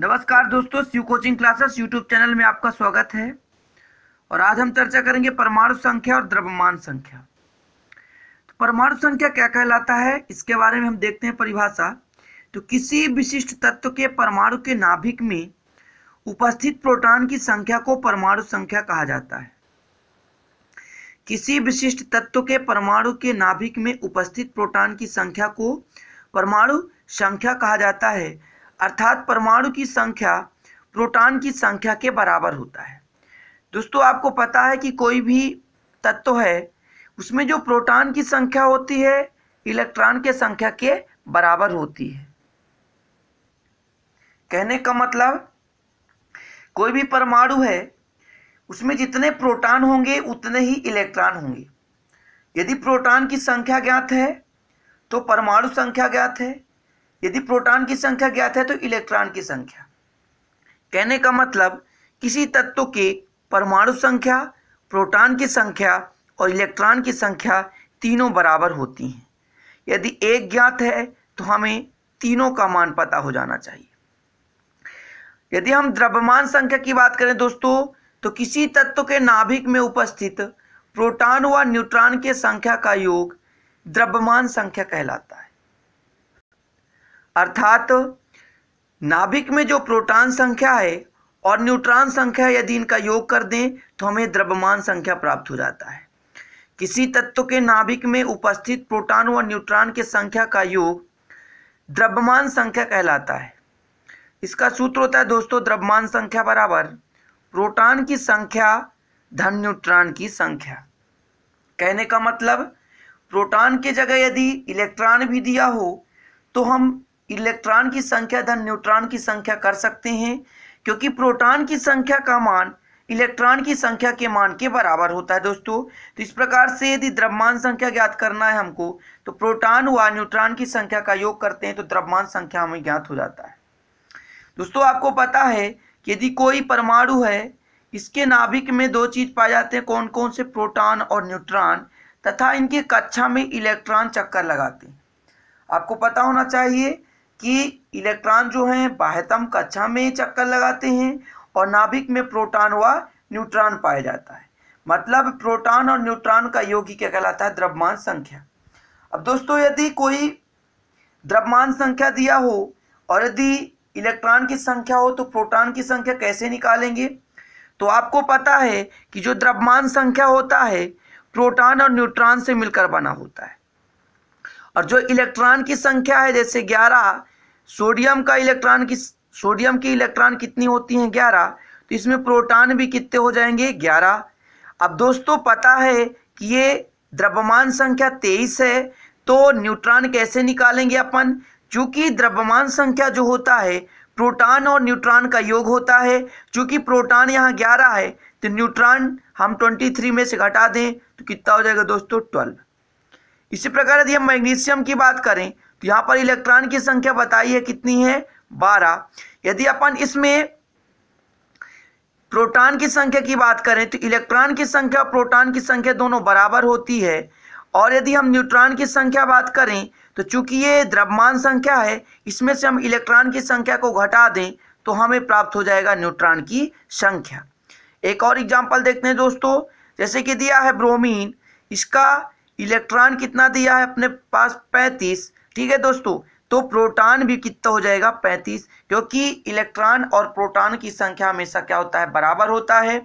नमस्कार दोस्तों Shiv coaching classes YouTube channel में आपका स्वागत है और आज हम चर्चा करेंगे परमाणु संख्या और द्रव्यमान संख्या तो परमाणु संख्या क्या कहलाता है इसके बारे में हम देखते हैं परिभाषा तो किसी विशिष्ट तत्व के परमाणु के नाभिक में उपस्थित प्रोटॉन की संख्या को परमाणु संख्या कहा जाता है किसी विशिष्ट तत्व के परमाणु के नाभिक में उपस्थित प्रोटॉन की संख्या को परमाणु संख्या कहा जाता है अर्थात परमाणु की संख्या प्रोटॉन की संख्या के बराबर होता है दोस्तों आपको पता है कि कोई भी तत्व है उसमें जो प्रोटॉन की संख्या होती है इलेक्ट्रॉन के संख्या के बराबर होती है कहने का मतलब कोई भी परमाणु है उसमें जितने प्रोटॉन होंगे उतने ही इलेक्ट्रॉन होंगे यदि प्रोटॉन की संख्या ज्ञात है तो परमाणु संख्या ज्ञात है यदि प्रोटॉन की संख्या ज्ञात है तो इलेक्ट्रॉन की संख्या कहने का मतलब किसी तत्व के परमाणु संख्या प्रोटॉन की संख्या और इलेक्ट्रॉन की संख्या तीनों बराबर होती हैं यदि एक ज्ञात है तो हमें तीनों का मान पता हो जाना चाहिए यदि हम द्रव्यमान संख्या की बात करें दोस्तों तो किसी तत्व के नाभिक में उपस्थित प्रोटॉन व न्यूट्रॉन के संख्या का योग द्रव्यमान संख्या कहलाता है अर्थात नाभिक में जो प्रोटॉन संख्या है और न्यूट्रॉन संख्या यदि इनका योग कर दें तो हमें द्रव्यमान संख्या प्राप्त हो जाता है किसी तत्व के नाभिक में उपस्थित प्रोटॉन व न्यूट्रॉन की संख्या का योग द्रव्यमान संख्या कहलाता है इसका सूत्र होता है दोस्तों द्रव्यमान संख्या बराबर प्रोटॉन की संख्या धन न्यूट्रॉन की संख्या कहने का मतलब प्रोटॉन के जगह यदि इलेक्ट्रॉन भी दिया हो तो हम इलेक्ट्रॉन की संख्या धन न्यूट्रॉन की संख्या कर सकते हैं क्योंकि प्रोटॉन की संख्या का मान इलेक्ट्रॉन की संख्या के मान के बराबर होता है दोस्तों तो इस प्रकार से यदि द्रव्यमान संख्या ज्ञात करना है हमको तो प्रोटॉन व न्यूट्रॉन की संख्या का योग करते हैं तो द्रव्यमान संख्या हमें ज्ञात हो जाता है दोस्तों आपको पता है कि यदि कोई परमाणु है इसके नाभिक में दो चीज पाए जाते हैं कौन कौन से प्रोटॉन और न्यूट्रॉन तथा इनके कक्षा में इलेक्ट्रॉन चक्कर लगाते हैं आपको पता होना चाहिए कि इलेक्ट्रॉन जो हैं बाह्यतम कक्षा में चक्कर लगाते हैं और नाभिक में प्रोटॉन व न्यूट्रॉन पाया जाता है मतलब प्रोटॉन और न्यूट्रॉन का योग ही क्या कहलाता है द्रव्यमान संख्या अब दोस्तों यदि कोई द्रव्यमान संख्या दिया हो और यदि इलेक्ट्रॉन की संख्या हो तो प्रोटॉन की संख्या कैसे निकालेंगे तो आपको पता है कि जो द्रव्यमान संख्या होता है प्रोटॉन और न्यूट्रॉन से मिलकर बना होता है और जो इलेक्ट्रॉन की संख्या है जैसे ग्यारह सोडियम का इलेक्ट्रॉन की सोडियम की इलेक्ट्रॉन कितनी होती हैं ग्यारह तो इसमें प्रोटॉन भी कितने हो जाएंगे ग्यारह अब दोस्तों पता है कि ये द्रव्यमान संख्या तेईस है तो न्यूट्रॉन कैसे निकालेंगे अपन चूंकि द्रव्यमान संख्या जो होता है प्रोटॉन और न्यूट्रॉन का योग होता है चूंकि प्रोटॉन यहाँ ग्यारह है तो न्यूट्रॉन हम ट्वेंटी थ्री में से घटा दें तो कितना हो जाएगा दोस्तों ट्वेल्व इसी प्रकार यदि हम मैग्नीशियम की बात करें तो यहाँ पर इलेक्ट्रॉन की संख्या बताई है कितनी है बारह यदि अपन इसमें प्रोटॉन की संख्या की बात करें तो इलेक्ट्रॉन की संख्या और प्रोटॉन की संख्या दोनों बराबर होती है और यदि हम न्यूट्रॉन की संख्या बात करें तो चूंकि ये द्रव्यमान संख्या है इसमें से हम इलेक्ट्रॉन की संख्या को घटा दें तो हमें प्राप्त हो जाएगा न्यूट्रॉन की संख्या एक और एग्जाम्पल देखते हैं दोस्तों जैसे कि दिया है ब्रोमीन इसका इलेक्ट्रॉन कितना दिया है अपने पास पैंतीस ठीक है दोस्तों तो प्रोटॉन भी कितना हो जाएगा पैंतीस क्योंकि इलेक्ट्रॉन और प्रोटॉन की संख्या हमेशा क्या होता है बराबर होता है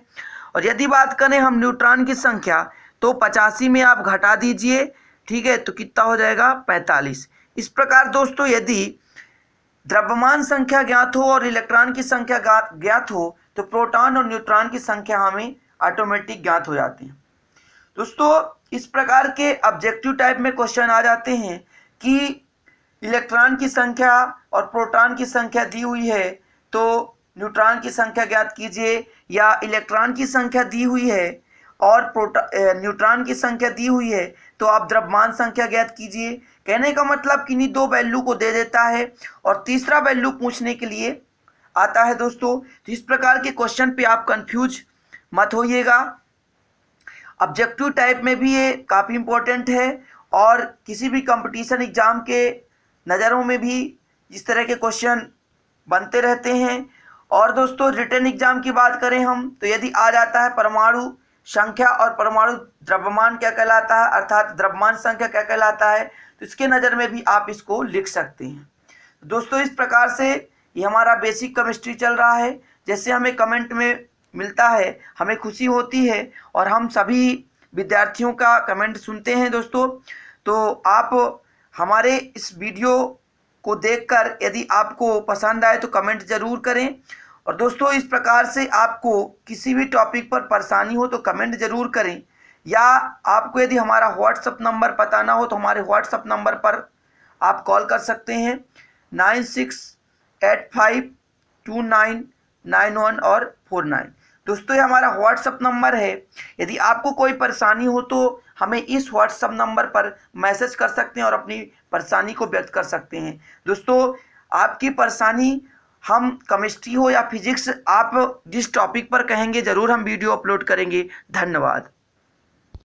और यदि बात करें हम न्यूट्रॉन की संख्या तो पचासी में आप घटा दीजिए ठीक है तो कितना हो जाएगा पैंतालीस इस प्रकार दोस्तों यदि द्रव्यमान संख्या ज्ञात हो और इलेक्ट्रॉन की संख्या ज्ञात हो तो प्रोटॉन और न्यूट्रॉन की संख्या हमें ऑटोमेटिक ज्ञात हो जाती है दोस्तों इस प्रकार के ऑब्जेक्टिव टाइप में क्वेश्चन आ जाते हैं कि इलेक्ट्रॉन की संख्या और प्रोटॉन की संख्या दी हुई है तो न्यूट्रॉन की संख्या ज्ञात कीजिए या इलेक्ट्रॉन की संख्या दी हुई है और प्रोटा न्यूट्रॉन की संख्या दी हुई है तो आप द्रव्यमान संख्या ज्ञात कीजिए कहने का मतलब किन्हीं दो वैल्यू को दे देता है और तीसरा वैल्यू पूछने के लिए आता है दोस्तों तो इस प्रकार के क्वेश्चन पे आप कंफ्यूज मत होइएगा ऑब्जेक्टिव टाइप में भी ये काफ़ी इम्पोर्टेंट है और किसी भी कंपटीशन एग्ज़ाम के नज़रों में भी इस तरह के क्वेश्चन बनते रहते हैं और दोस्तों रिटर्न एग्ज़ाम की बात करें हम तो यदि आ जाता है परमाणु संख्या और परमाणु द्रव्यमान क्या कहलाता है अर्थात द्रव्यमान संख्या क्या कहलाता है तो इसके नज़र में भी आप इसको लिख सकते हैं दोस्तों इस प्रकार से ये हमारा बेसिक केमिस्ट्री चल रहा है जैसे हमें कमेंट में मिलता है हमें खुशी होती है और हम सभी विद्यार्थियों का कमेंट सुनते हैं दोस्तों तो आप हमारे इस वीडियो को देखकर यदि आपको पसंद आए तो कमेंट ज़रूर करें और दोस्तों इस प्रकार से आपको किसी भी टॉपिक पर परेशानी हो तो कमेंट ज़रूर करें या आपको यदि हमारा व्हाट्सअप नंबर पता ना हो तो हमारे व्हाट्सअप नंबर पर आप कॉल कर सकते हैं nine six eight five two nine nine one और फोर नाइन दोस्तों ये हमारा व्हाट्सअप नंबर है यदि आपको कोई परेशानी हो तो हमें इस व्हाट्सअप नंबर पर मैसेज कर सकते हैं और अपनी परेशानी को व्यक्त कर सकते हैं दोस्तों आपकी परेशानी हम केमिस्ट्री हो या फिजिक्स आप जिस टॉपिक पर कहेंगे ज़रूर हम वीडियो अपलोड करेंगे धन्यवाद